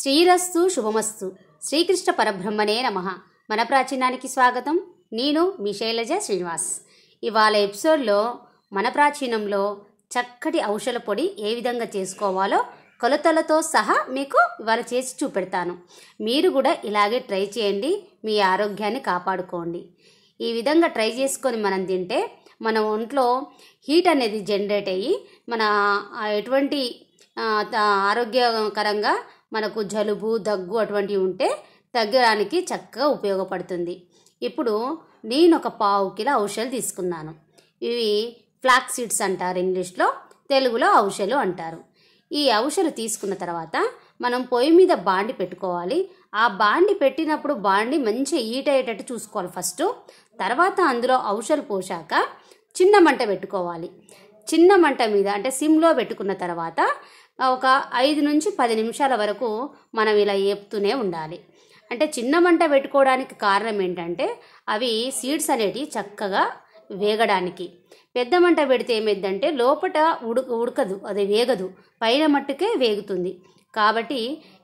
శ్రీరస్తు శుభమస్తు శ్రీకృష్ణ పరబ్రహ్మనే నమ మన ప్రాచీనానికి స్వాగతం నేను మీ శైలజ శ్రీనివాస్ ఇవాళ ఎపిసోడ్లో మన ప్రాచీనంలో చక్కటి ఔషధ పొడి ఏ విధంగా చేసుకోవాలో కొలతలతో సహా మీకు ఇవాళ చేసి చూపెడతాను మీరు కూడా ఇలాగే ట్రై చేయండి మీ ఆరోగ్యాన్ని కాపాడుకోండి ఈ విధంగా ట్రై చేసుకొని మనం తింటే మన ఒంట్లో హీట్ అనేది జనరేట్ అయ్యి మన ఎటువంటి ఆరోగ్యకరంగా మనకు జలుబు దగ్గు అటువంటివి ఉంటే తగ్గడానికి చక్కగా ఉపయోగపడుతుంది ఇప్పుడు నేను ఒక పావు కిలో ఔషధాలు తీసుకున్నాను ఇవి ఫ్లాక్ సీడ్స్ అంటారు ఇంగ్లీష్లో తెలుగులో ఔషధలు అంటారు ఈ ఔషధలు తీసుకున్న తర్వాత మనం పొయ్యి మీద బాండి పెట్టుకోవాలి ఆ బాండి పెట్టినప్పుడు బాండి మంచి హీట్ అయ్యేటట్టు చూసుకోవాలి ఫస్ట్ తర్వాత అందులో ఔషధలు పోశాక చిన్న మంట పెట్టుకోవాలి చిన్న మంట మీద అంటే సిమ్లో పెట్టుకున్న తర్వాత ఒక ఐదు నుంచి పది నిమిషాల వరకు మనం ఇలా ఏపుతూనే ఉండాలి అంటే చిన్న మంట పెట్టుకోవడానికి కారణం ఏంటంటే అవి సీడ్స్ అనేటివి చక్కగా వేగడానికి పెద్ద మంట పెడితే ఏమైందంటే లోపల ఉడక ఉడకదు అది వేగదు పైన మట్టుకే వేగుతుంది కాబట్టి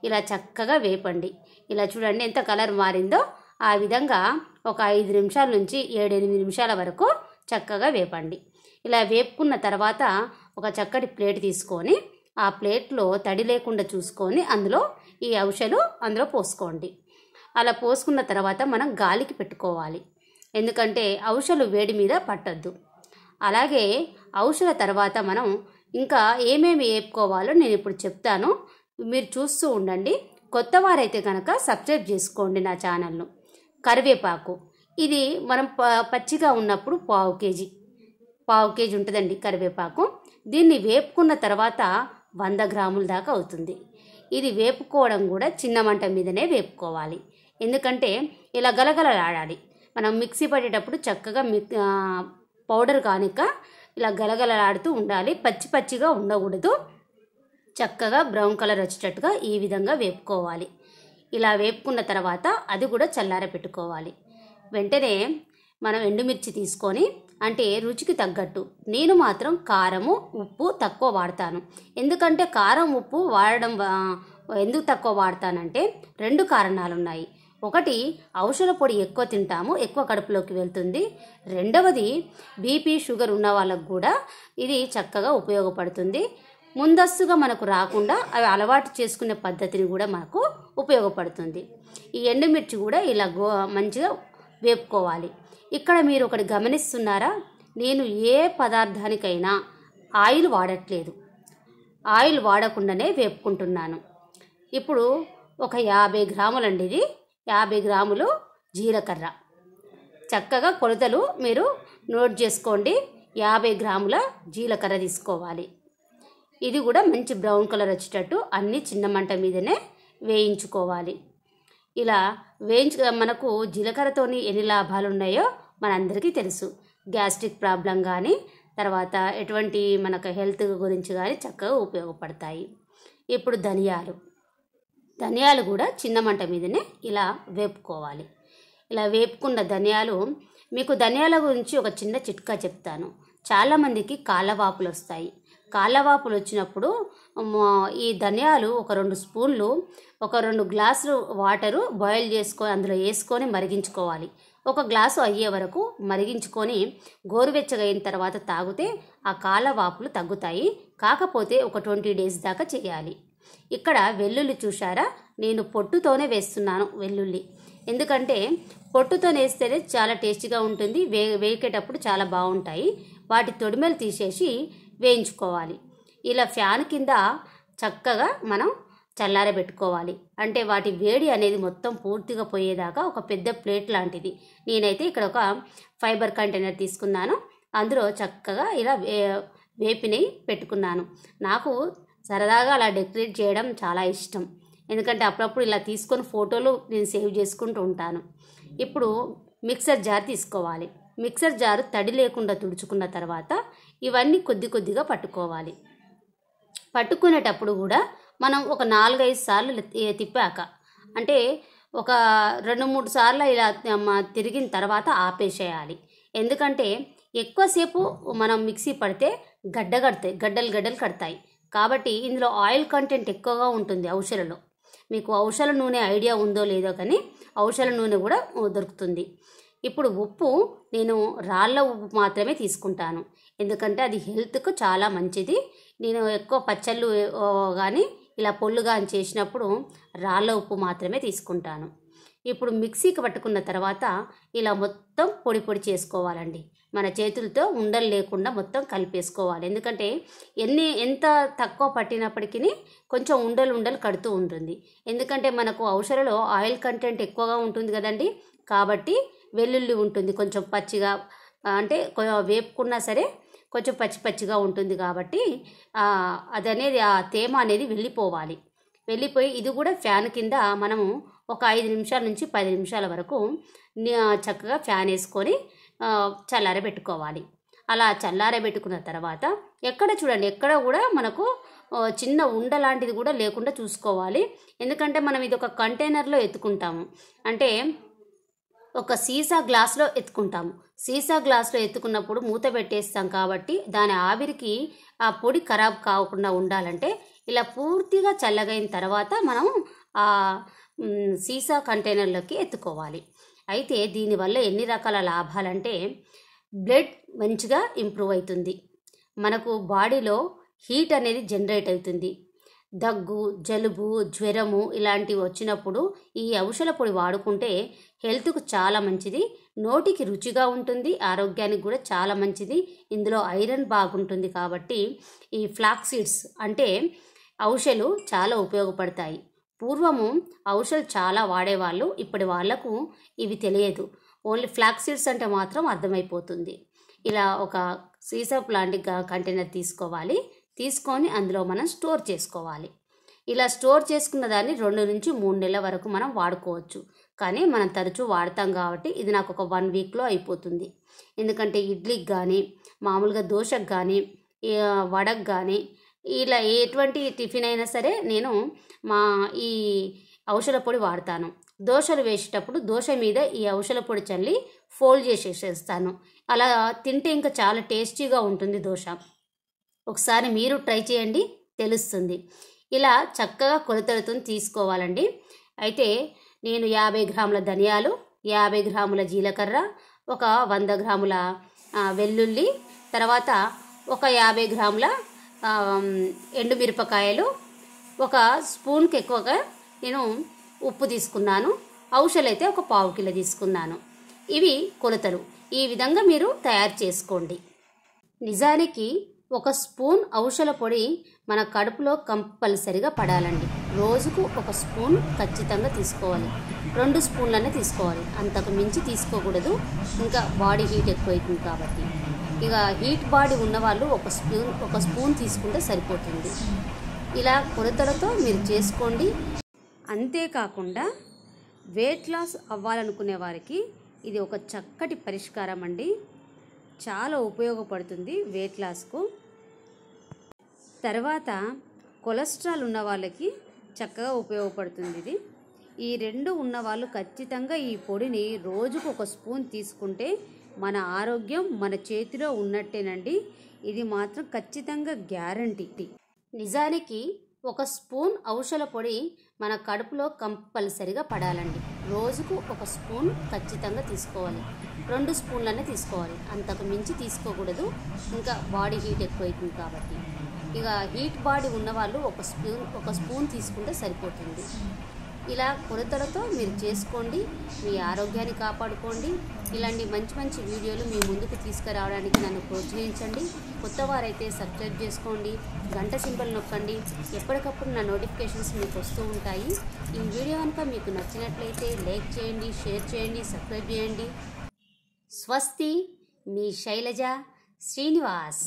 ఇలా చక్కగా వేపండి ఇలా చూడండి ఎంత కలర్ మారిందో ఆ విధంగా ఒక ఐదు నిమిషాల నుంచి ఏడెనిమిది నిమిషాల వరకు చక్కగా వేపండి ఇలా వేపుకున్న తర్వాత ఒక చక్కటి ప్లేట్ తీసుకొని ఆ ప్లేట్లో తడి లేకుండా చూసుకొని అందులో ఈ ఔషలు అందులో పోసుకోండి అలా పోసుకున్న తర్వాత మనం గాలికి పెట్టుకోవాలి ఎందుకంటే ఔషలు వేడి మీద పట్టద్దు అలాగే ఔషధ తర్వాత మనం ఇంకా ఏమేమి వేపుకోవాలో నేను ఇప్పుడు చెప్తాను మీరు చూస్తూ ఉండండి కొత్త వారైతే కనుక సబ్స్క్రైబ్ చేసుకోండి నా ఛానల్ను కరివేపాకు ఇది మనం పచ్చిగా ఉన్నప్పుడు పావు కేజీ పావు కేజీ ఉంటుందండి కరివేపాకు దీన్ని వేపుకున్న తర్వాత వంద గ్రాముల దాకా అవుతుంది ఇది వేపుకోవడం కూడా చిన్న మంట మీదనే వేపుకోవాలి ఎందుకంటే ఇలా గలగలలాడాలి మనం మిక్సీ పడేటప్పుడు చక్కగా మిక్ పౌడర్ కానుక ఇలా గలగలలాడుతూ ఉండాలి పచ్చి పచ్చిగా ఉండకూడదు చక్కగా బ్రౌన్ కలర్ వచ్చేటట్టుగా ఈ విధంగా వేపుకోవాలి ఇలా వేపుకున్న తర్వాత అది కూడా చల్లార పెట్టుకోవాలి వెంటనే మనం ఎండుమిర్చి తీసుకొని అంటే రుచికి తగ్గట్టు నేను మాత్రం కారము ఉప్పు తక్కువ వాడతాను ఎందుకంటే కారం ఉప్పు వాడడం ఎందుకు తక్కువ వాడతానంటే రెండు కారణాలు ఉన్నాయి ఒకటి ఔషధ పొడి ఎక్కువ తింటాము ఎక్కువ కడుపులోకి వెళ్తుంది రెండవది బీపీ షుగర్ ఉన్న వాళ్ళకు కూడా ఇది చక్కగా ఉపయోగపడుతుంది ముందస్తుగా మనకు రాకుండా అవి అలవాటు చేసుకునే పద్ధతిని కూడా మనకు ఉపయోగపడుతుంది ఈ ఎండుమిర్చి కూడా ఇలా గో మంచిగా వేపుకోవాలి ఇక్కడ మీరు ఒకటి గమనిస్తున్నారా నేను ఏ పదార్థానికైనా ఆయిల్ వాడట్లేదు ఆయిల్ వాడకుండానే వేపుకుంటున్నాను ఇప్పుడు ఒక యాభై గ్రాములండి ఇది యాభై గ్రాములు జీలకర్ర చక్కగా కొలతలు మీరు నోట్ చేసుకోండి యాభై గ్రాముల జీలకర్ర తీసుకోవాలి ఇది కూడా మంచి బ్రౌన్ కలర్ వచ్చేటట్టు అన్నీ చిన్న మంట మీదనే వేయించుకోవాలి ఇలా వేయించు మనకు జీలకర్రతోని ఎన్ని లాభాలు ఉన్నాయో మనందరికీ తెలుసు గ్యాస్ట్రిక్ ప్రాబ్లం కానీ తర్వాత ఎటువంటి మనకు హెల్త్ గురించి కానీ చక్కగా ఉపయోగపడతాయి ఇప్పుడు ధనియాలు ధనియాలు కూడా చిన్న మంట మీదనే ఇలా వేపుకోవాలి ఇలా వేపుకున్న ధనియాలు మీకు ధనియాల గురించి ఒక చిన్న చిట్కా చెప్తాను చాలామందికి కాళ్ళవాపులు వస్తాయి కాళ్ళవాపులు వచ్చినప్పుడు ఈ ధనియాలు ఒక రెండు స్పూన్లు ఒక రెండు గ్లాసులు వాటరు బాయిల్ చేసుకొని అందులో వేసుకొని మరిగించుకోవాలి ఒక గ్లాసు అయ్యే వరకు మరిగించుకొని గోరువెచ్చగా అయిన తర్వాత తాగితే ఆ కాళ్ళవాపులు తగ్గుతాయి కాకపోతే ఒక ట్వంటీ డేస్ దాకా చేయాలి ఇక్కడ వెల్లుల్లి చూశారా నేను పొట్టుతోనే వేస్తున్నాను వెల్లుల్లి ఎందుకంటే పొట్టుతో వేస్తేనే చాలా టేస్టీగా ఉంటుంది వే వేకేటప్పుడు చాలా బాగుంటాయి వాటి తొడిమెలు తీసేసి వేయించుకోవాలి ఇలా ఫ్యాన్ కింద చక్కగా మనం చల్లారబెట్టుకోవాలి అంటే వాటి వేడి అనేది మొత్తం పూర్తిగా పోయేదాకా ఒక పెద్ద ప్లేట్ లాంటిది నేనైతే ఇక్కడ ఒక ఫైబర్ కంటైనర్ తీసుకున్నాను అందులో చక్కగా ఇలా వే వేపినవి పెట్టుకున్నాను నాకు సరదాగా అలా డెకరేట్ చేయడం చాలా ఇష్టం ఎందుకంటే అప్పుడప్పుడు ఇలా తీసుకొని ఫోటోలు నేను సేవ్ చేసుకుంటూ ఉంటాను ఇప్పుడు మిక్సర్ జార్ తీసుకోవాలి మిక్సర్ జారు తడి లేకుండా తుడుచుకున్న తర్వాత ఇవన్నీ కొద్ది కొద్దిగా పట్టుకోవాలి పట్టుకునేటప్పుడు కూడా మనం ఒక నాలుగైదు సార్లు తిప్పాక అంటే ఒక రెండు మూడు సార్లు ఇలా తిరిగిన తర్వాత ఆపేసేయాలి ఎందుకంటే ఎక్కువసేపు మనం మిక్సీ పడితే గడ్డ కడతాయి గడ్డలు గడ్డలు కడతాయి కాబట్టి ఇందులో ఆయిల్ కంటెంట్ ఎక్కువగా ఉంటుంది ఔషధలో మీకు ఔషధ నూనె ఐడియా ఉందో లేదో కానీ ఔషధ నూనె కూడా దొరుకుతుంది ఇప్పుడు ఉప్పు నేను రాళ్ళ ఉప్పు మాత్రమే తీసుకుంటాను ఎందుకంటే అది హెల్త్కు చాలా మంచిది నేను ఎక్కువ పచ్చళ్ళు కానీ ఇలా కానీ చేసినప్పుడు రాళ్ళ ఉప్పు మాత్రమే తీసుకుంటాను ఇప్పుడు మిక్సీకి పట్టుకున్న తర్వాత ఇలా మొత్తం పొడి పొడి చేసుకోవాలండి మన చేతులతో ఉండలు లేకుండా మొత్తం కలిపేసుకోవాలి ఎందుకంటే ఎన్ని ఎంత తక్కువ పట్టినప్పటికీ కొంచెం ఉండలు ఉండలు కడుతూ ఉంటుంది ఎందుకంటే మనకు ఔషధలో ఆయిల్ కంటెంట్ ఎక్కువగా ఉంటుంది కదండి కాబట్టి వెల్లుల్లి ఉంటుంది కొంచెం పచ్చిగా అంటే వేపుకున్నా సరే కొంచెం పచ్చి పచ్చిగా ఉంటుంది కాబట్టి అదనేది ఆ తేమ అనేది వెళ్ళిపోవాలి వెళ్ళిపోయి ఇది కూడా ఫ్యాన్ కింద మనము ఒక ఐదు నిమిషాల నుంచి పది నిమిషాల వరకు చక్కగా ఫ్యాన్ వేసుకొని చల్లారబెట్టుకోవాలి అలా చల్లారబెట్టుకున్న తర్వాత ఎక్కడ చూడండి ఎక్కడ కూడా మనకు చిన్న ఉండ లాంటిది కూడా లేకుండా చూసుకోవాలి ఎందుకంటే మనం ఇది ఒక కంటైనర్లో ఎత్తుకుంటాము అంటే ఒక సీసా గ్లాస్లో ఎత్తుకుంటాము సీసా గ్లాస్లో ఎత్తుకున్నప్పుడు మూత పెట్టేస్తాం కాబట్టి దాని ఆవిరికి ఆ పొడి ఖరాబ్ కాకుండా ఉండాలంటే ఇలా పూర్తిగా చల్లగైన తర్వాత మనం ఆ సీసా కంటైనర్లోకి ఎత్తుకోవాలి అయితే దీనివల్ల ఎన్ని రకాల లాభాలంటే బ్లడ్ మంచిగా ఇంప్రూవ్ అవుతుంది మనకు బాడీలో హీట్ అనేది జనరేట్ అవుతుంది దగ్గు జలుబు జ్వరము ఇలాంటివి వచ్చినప్పుడు ఈ ఔషధ పొడి వాడుకుంటే హెల్త్కు చాలా మంచిది నోటికి రుచిగా ఉంటుంది ఆరోగ్యానికి కూడా చాలా మంచిది ఇందులో ఐరన్ బాగుంటుంది కాబట్టి ఈ ఫ్లాక్సీడ్స్ అంటే ఔషధలు చాలా ఉపయోగపడతాయి పూర్వము ఔషధలు చాలా వాడేవాళ్ళు ఇప్పటి వాళ్లకు ఇవి తెలియదు ఓన్లీ ఫ్లాక్సీడ్స్ అంటే మాత్రం అర్థమైపోతుంది ఇలా ఒక సీసప్ లాంటి కంటైనర్ తీసుకోవాలి తీసుకొని అందులో మనం స్టోర్ చేసుకోవాలి ఇలా స్టోర్ చేసుకున్న దాన్ని రెండు నుంచి మూడు నెలల వరకు మనం వాడుకోవచ్చు కానీ మనం తరచూ వాడతాం కాబట్టి ఇది నాకు ఒక వన్ వీక్లో అయిపోతుంది ఎందుకంటే ఇడ్లీకి కానీ మామూలుగా దోశకు కానీ వడకు కానీ ఇలా ఎటువంటి టిఫిన్ అయినా సరే నేను మా ఈ ఔషధ పొడి వాడతాను దోశలు వేసేటప్పుడు దోశ మీద ఈ ఔషధ పొడి చల్లి ఫోల్డ్ చేసేసేస్తాను అలా తింటే ఇంకా చాలా టేస్టీగా ఉంటుంది దోశ ఒకసారి మీరు ట్రై చేయండి తెలుస్తుంది ఇలా చక్కగా కొలతలతో తీసుకోవాలండి అయితే నేను యాభై గ్రాముల ధనియాలు యాభై గ్రాముల జీలకర్ర ఒక వంద గ్రాముల వెల్లుల్లి తర్వాత ఒక యాభై గ్రాముల ఎండుమిరపకాయలు ఒక స్పూన్కి ఎక్కువగా నేను ఉప్పు తీసుకున్నాను ఔషధలు అయితే ఒక పావు కిలో తీసుకున్నాను ఇవి కొలతలు ఈ విధంగా మీరు తయారు చేసుకోండి నిజానికి ఒక స్పూన్ ఔషధ పొడి మన కడుపులో కంపల్సరిగా పడాలండి రోజుకు ఒక స్పూన్ ఖచ్చితంగా తీసుకోవాలి రెండు స్పూన్లనే తీసుకోవాలి అంతకు మించి తీసుకోకూడదు ఇంకా బాడీ హీట్ ఎక్కువైతుంది కాబట్టి ఇక హీట్ బాడీ ఉన్నవాళ్ళు ఒక స్పూన్ ఒక స్పూన్ తీసుకుంటే సరిపోతుంది ఇలా కొలతలతో మీరు చేసుకోండి అంతేకాకుండా వెయిట్ లాస్ అవ్వాలనుకునే వారికి ఇది ఒక చక్కటి పరిష్కారం అండి చాలా ఉపయోగపడుతుంది వెయిట్ లాస్కు తర్వాత కొలెస్ట్రాల్ ఉన్న వాళ్ళకి చక్కగా ఉపయోగపడుతుంది ఇది ఈ రెండు ఉన్న వాళ్ళు ఖచ్చితంగా ఈ పొడిని రోజుకు ఒక స్పూన్ తీసుకుంటే మన ఆరోగ్యం మన చేతిలో ఉన్నట్టేనండి ఇది మాత్రం ఖచ్చితంగా గ్యారంటీ నిజానికి ఒక స్పూన్ ఔషధ పొడి మన కడుపులో కంపల్సరిగా పడాలండి రోజుకు ఒక స్పూన్ ఖచ్చితంగా తీసుకోవాలి రెండు స్పూన్లనే తీసుకోవాలి అంతకు మించి తీసుకోకూడదు ఇంకా బాడీ హీట్ ఎక్కువైతుంది కాబట్టి ఇక హీట్ బాడీ ఉన్నవాళ్ళు ఒక స్పూన్ ఒక స్పూన్ తీసుకుంటే సరిపోతుంది ఇలా కొలతలతో మీరు చేసుకోండి మీ ఆరోగ్యాన్ని కాపాడుకోండి ఇలాంటి మంచి మంచి వీడియోలు మీ ముందుకు తీసుకురావడానికి నన్ను ప్రోత్సహించండి కొత్త వారైతే సబ్స్క్రైబ్ చేసుకోండి గంట సింబల్ నొక్కండి ఎప్పటికప్పుడు నా నోటిఫికేషన్స్ మీకు వస్తూ ఉంటాయి ఈ వీడియో కనుక మీకు నచ్చినట్లయితే లైక్ చేయండి షేర్ చేయండి సబ్స్క్రైబ్ చేయండి స్వస్తి మీ శైలజ శ్రీనివాస్